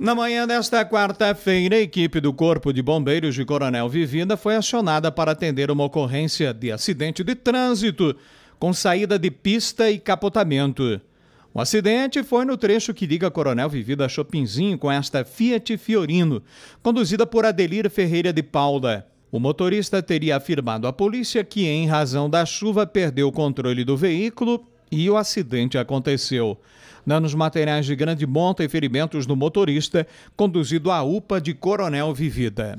Na manhã desta quarta-feira, a equipe do Corpo de Bombeiros de Coronel Vivida foi acionada para atender uma ocorrência de acidente de trânsito com saída de pista e capotamento. O acidente foi no trecho que liga Coronel Vivida a Chopinzinho com esta Fiat Fiorino, conduzida por Adelir Ferreira de Paula. O motorista teria afirmado à polícia que, em razão da chuva, perdeu o controle do veículo e o acidente aconteceu. Danos materiais de grande monta e ferimentos no motorista, conduzido à UPA de Coronel Vivida.